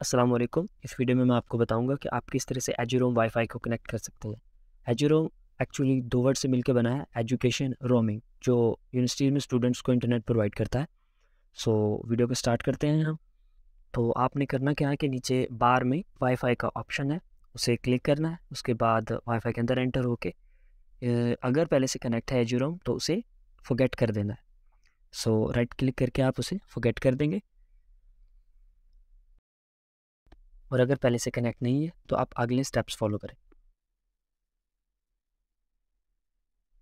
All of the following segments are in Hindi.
अस्सलाम वालेकुम इस वीडियो में मैं आपको बताऊंगा कि आप किस तरह से एजरोम वाईफाई को कनेक्ट कर सकते हैं एजरोम एक्चुअली दो वर्ड से मिलकर बना है एजुकेशन रोमिंग जो यूनिवर्सिटी में स्टूडेंट्स को इंटरनेट प्रोवाइड करता है सो वीडियो को स्टार्ट करते हैं हम तो आपने करना क्या है कि नीचे बार में वाईफाई का ऑप्शन है उसे क्लिक करना है उसके बाद वाई के अंदर एंटर होके अगर पहले से कनेक्ट है एजरोम तो उसे फोगेट कर देना है सो राइट क्लिक करके आप उसे फोगेट कर देंगे और अगर पहले से कनेक्ट नहीं है तो आप अगले स्टेप्स फॉलो करें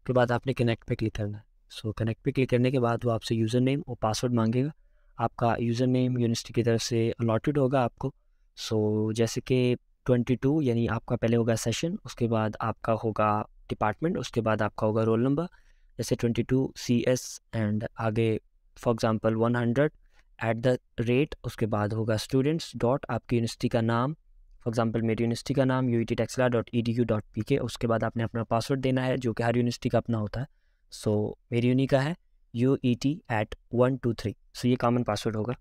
के बाद आपने कनेक्ट पे क्लिक करना है सो कनेक्ट पे क्लिक करने के बाद वो आपसे यूज़र नेम और पासवर्ड मांगेगा आपका यूज़र नेम यूनिवर्सिटी की तरफ से अलॉटेड होगा आपको सो so, जैसे कि 22 यानी आपका पहले होगा सेशन उसके बाद आपका होगा डिपार्टमेंट उसके बाद आपका होगा रोल नंबर जैसे 22 सी एस एंड आगे for example hundred at the rate उसके बाद होगा स्टूडेंट्स डॉट आपकी यूनिवर्सिटी का नाम फॉर एग्जाम्पल मेरी यूनिवर्सिटी का नाम U E T Taxila dot E D U dot P K उसके बाद आपने अपना पासवर्ड देना है जो कि हर यूनिवर्सिटी का अपना होता है सो so, मेरी यूनी का है U E T at one two three so ये कॉमन पासवर्ड होगा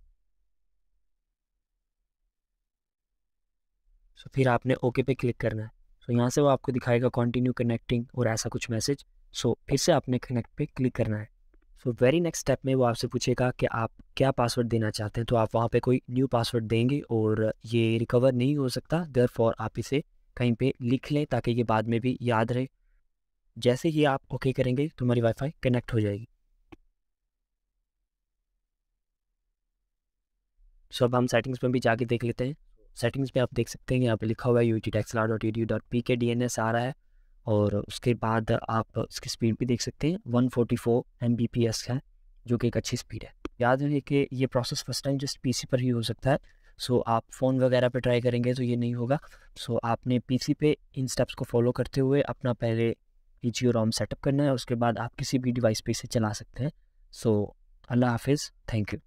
सो so, फिर आपने ओके पे क्लिक करना है सो so, यहाँ से वो आपको दिखाएगा कंटिन्यू कनेक्टिंग और ऐसा कुछ मैसेज सो so, फिर से आपने कनेक्ट पे क्लिक करना है तो वेरी नेक्स्ट स्टेप में वो आपसे पूछेगा कि आप क्या पासवर्ड देना चाहते हैं तो आप वहाँ पे कोई न्यू पासवर्ड देंगे और ये रिकवर नहीं हो सकता दर फॉर आप इसे कहीं पे लिख लें ताकि ये बाद में भी याद रहे जैसे ही आप ओके okay करेंगे तुम्हारी वाईफाई कनेक्ट हो जाएगी सो अब हम सेटिंग्स में भी जाके देख लेते हैं सेटिंग्स में आप देख सकते हैं यहाँ पे लिखा हुआ है U T dot E D dot P K D N S आ रहा है और उसके बाद आप इसकी स्पीड भी देख सकते हैं 144 फोर्टी है जो कि एक अच्छी स्पीड है याद रहे कि ये process first time just PC पर ही हो सकता है सो आप फ़ोन वगैरह पे ट्राई करेंगे तो ये नहीं होगा सो आपने पीसी पे इन स्टेप्स को फॉलो करते हुए अपना पहले ई जी रोम सेटअप करना है उसके बाद आप किसी भी डिवाइस पे इसे चला सकते हैं सो अल्लाह हाफिज़ थैंक यू